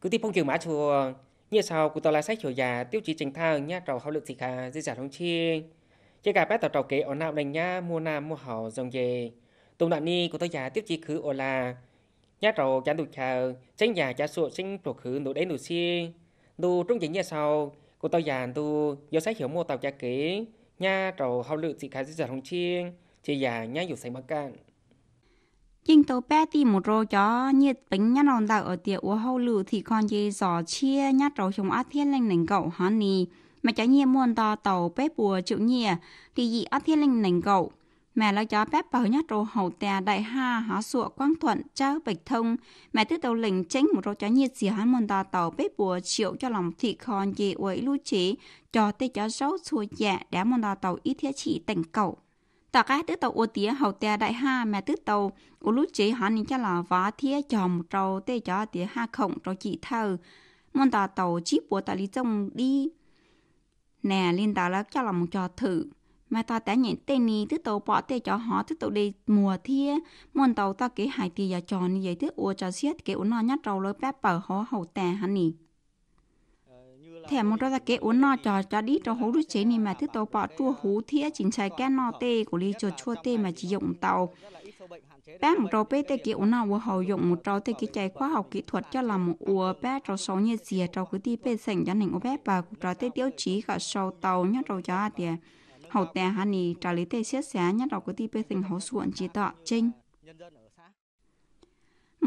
그뒤 mã chùa như sau cụ tàu là sách chùa già tiêu chí chính thang nhá trầu hậu lượng thì khá dễ giả thông chi chơi cả bé tàu trầu kế ở nào đánh nhá mua nam mua hậu dòng về tùng đoạn ni của tàu già tiêu chí khứ ở là nhá trầu chán đủ khá tránh già chả sụa sinh thuộc khứ nụ đến nụ si nụ trung chính như sau cụ tàu già tu do sách hiểu mua tàu chá kế nhá trầu hậu lượng thì khá dễ giả thông chi chơi già nhá dù sánh mắc cạn nhưng tàu bé thì một rô cho nhiệt bánh nhát non đạo ở tiệm uống hậu lử thì con dê giò chia nhát trầu chống át thiên linh nành cậu hắn nì mà cháu nhiên muôn to tàu bé bùa chịu nhìa thì dị át thiên linh nành cậu mẹ lo cho bé bảo nhát rô hậu tè đại ha hó sụa quang thuận cháu bạch thông mẹ tư tàu lình tránh một rô cháu nhiệt gì hắn muôn to tàu bé bùa chịu cho lòng thị con dê uống lưu chế cho tê cháu rau xua dạ đá muôn to tàu ít thiết chỉ tỉnh cậu tàu cá đứa tàu ô tía hậu tè đại ha mẹ đứa tàu ô lúc chế họ nên cho là vá tía chòm trâu tê cho tía ha khổng trâu chị thơ môn tàu tàu chỉ bùa tàu lý trông đi nè lên tàu là cho là một trò thử mẹ ta đã nhận tên ni tức tàu bỏ tê cho họ tức tàu đi mùa tía môn tàu ta kế hải tì giờ tròn như vậy tức ô cho xiết kế ô nó nhát trâu lối bếp bờ họ hậu tè hắn nỉ thể một ra kế uống nọ cho cho đi cho hố đứa chế này mà thức tàu bỏ chua hú thía chính trái cái nọ tê của ly cho chua tê mà chỉ dụng tàu bé một trâu bé tê cái uốn nọ vừa hầu dụng một trâu tê cái chạy khoa học kỹ thuật cho làm một uo bé trâu sáu như dìa à? trâu cứ đi bên sảnh cho nành uo bé bà của trâu tê tiêu chí cả sâu tàu nhá trâu cho à thì hậu tè hà nì trà lý tê xiết xé nhá trâu cứ đi bên sảnh hậu suộn chỉ tọ trinh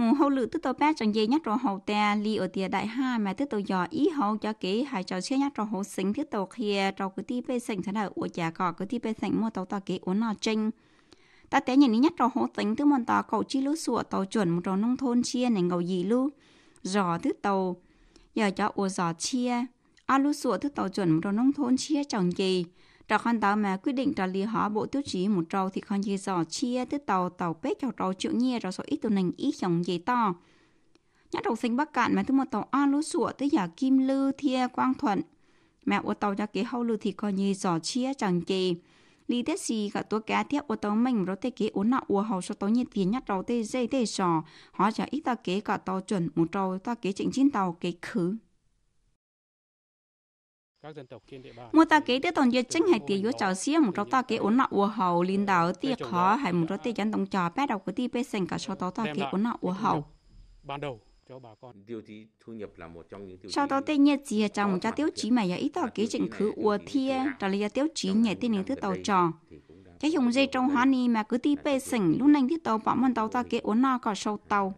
mù ừ, hậu lự tức tàu bé chẳng dây nhát rồi hậu tè li ở tiề đại hà mà tức tàu giò ý hậu cho kế hải trò xe nhát rồi hậu sinh tức tàu kia trò cứ ti bê sinh thế nào ủa chả cỏ cứ ti bê sinh mua tàu tàu kế uốn nọ chênh ta té nhìn nhát rồi hậu tính tức mòn tàu cậu chi lú sụa tàu chuẩn một trò nông thôn chia này ngầu gì lu giò tức tàu giờ cho ủa giò chia a lú sụa tức tàu chuẩn một trò nông thôn chia chẳng gì Trò khăn tàu mà quyết định trò lý hóa bộ tiêu chí một trâu thì con dây giò chia tới tàu tàu bếp cho trâu chịu nhia rồi số ít tù nành ít chồng dây to. Nhá đầu sinh bắc cạn mà thứ một tàu an lúa sủa tới giả kim lư thia quang thuận. Mẹ ô tàu cho kế hậu lư thì con như giò chia chẳng kì. Lý tết gì cả tua cá tiếp ô tàu mình rồi tê kế ốn nọ ô hầu cho tàu nhiên tiền nhát đầu tê dây tê sò. Họ chả ít ta kế cả tàu chuẩn một trâu ta kế chỉnh chín tàu kế khứ mua ta kế tiếp toàn dựa chính hay dạ. tiền dựa trò xí một trong ta kế ổn nọ ua hầu liên đảo tiệc khó hay một trong tiệc chắn tổng trò bắt đầu của ti bê sành cả sau đó ta kế ổn nọ ua hầu ban đầu sau đó tên nhật gì trong cho tiêu chí mà giờ ít tỏ kế trình khứ ua thia trả lời tiêu chí nhảy tên những thứ tàu trò cái dùng dây trong hóa ni mà cứ ti bê sỉnh lúc này thì tàu bỏ mòn tàu ta kế uốn nọ cỏ sâu tàu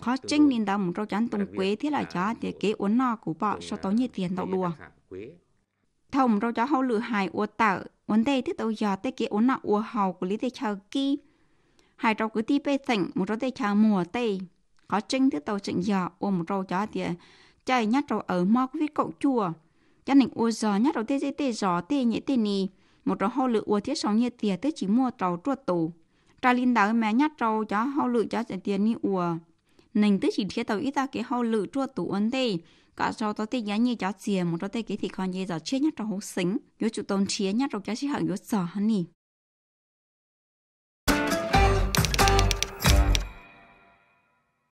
khó chinh nên đảo một trâu chán tung quế thế là chó thì kế uốn nọ của bọ sau tàu như tiền tàu đùa thông rau cho hậu lửa hài ua tở vấn đề tiếp tàu giờ tới kia ổn nọ ua hầu của lý tây chờ kia hai trâu cứ ti bê tỉnh một trâu tây chờ mùa tây có trinh tiếp tàu chuyện giờ ua một trâu cho thì chơi nhát trâu ở mò viết cậu chùa cho nên ua giờ nhát trâu tê tê tê giò tê nhẹ tê nì một trâu hậu lửa ua thiết sống như tìa tới chỉ mua trâu chuột tù trà linh đỡ mẹ nhát trâu cho hậu lửa cho tiền ni ua nên tức chỉ thiết tàu ít ta cái hậu lự chua tủ ấn đây cả sau tôi thấy giá như cháu chìa một tôi thấy cái thì còn gì giờ chết nhất trong hố xính yếu chủ tôn chia nhất trong cháu chỉ hận yếu sợ hắn nhỉ